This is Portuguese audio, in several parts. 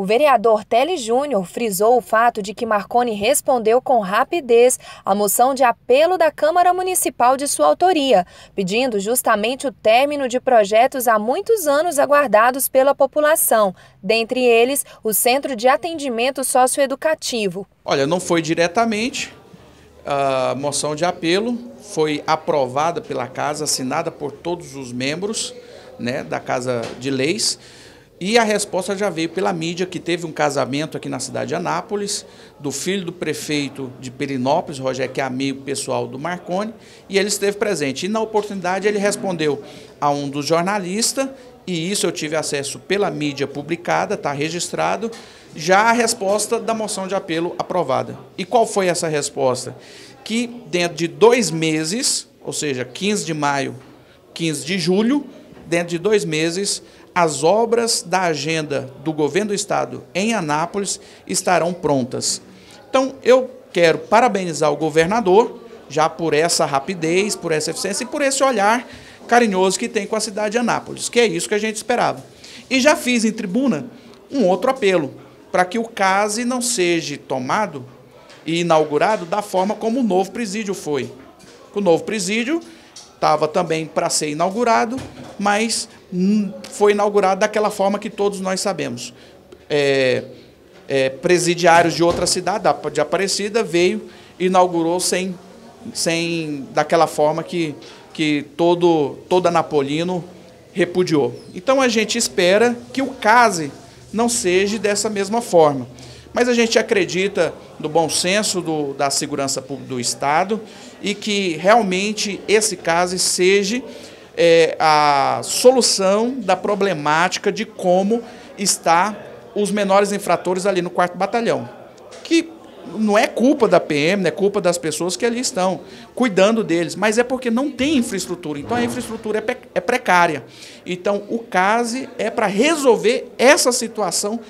O vereador Tele Júnior frisou o fato de que Marconi respondeu com rapidez à moção de apelo da Câmara Municipal de sua autoria, pedindo justamente o término de projetos há muitos anos aguardados pela população, dentre eles o Centro de Atendimento Socioeducativo. Olha, não foi diretamente, a moção de apelo foi aprovada pela casa, assinada por todos os membros né, da Casa de Leis. E a resposta já veio pela mídia, que teve um casamento aqui na cidade de Anápolis, do filho do prefeito de Perinópolis, Rogério, que é amigo pessoal do Marconi, e ele esteve presente. E na oportunidade ele respondeu a um dos jornalistas, e isso eu tive acesso pela mídia publicada, está registrado, já a resposta da moção de apelo aprovada. E qual foi essa resposta? Que dentro de dois meses, ou seja, 15 de maio, 15 de julho, dentro de dois meses, as obras da agenda do governo do estado em Anápolis estarão prontas. Então, eu quero parabenizar o governador já por essa rapidez, por essa eficiência e por esse olhar carinhoso que tem com a cidade de Anápolis, que é isso que a gente esperava. E já fiz em tribuna um outro apelo, para que o CASE não seja tomado e inaugurado da forma como o novo presídio foi. O novo presídio estava também para ser inaugurado, mas foi inaugurado daquela forma que todos nós sabemos. É, é, presidiários de outra cidade, de Aparecida, veio e inaugurou sem, sem daquela forma que, que todo, toda napolino repudiou. Então a gente espera que o case não seja dessa mesma forma. Mas a gente acredita no bom senso do, da segurança pública do Estado e que realmente esse caso seja é, a solução da problemática de como está os menores infratores ali no quarto batalhão. Que não é culpa da PM, não é culpa das pessoas que ali estão cuidando deles, mas é porque não tem infraestrutura. Então a infraestrutura é, é precária. Então o CASE é para resolver essa situação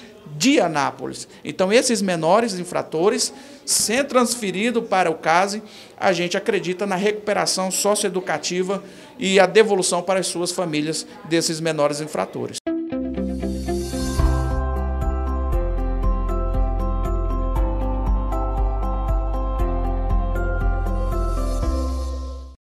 de Anápolis. Então, esses menores infratores, sendo transferidos para o CASE, a gente acredita na recuperação socioeducativa e a devolução para as suas famílias desses menores infratores.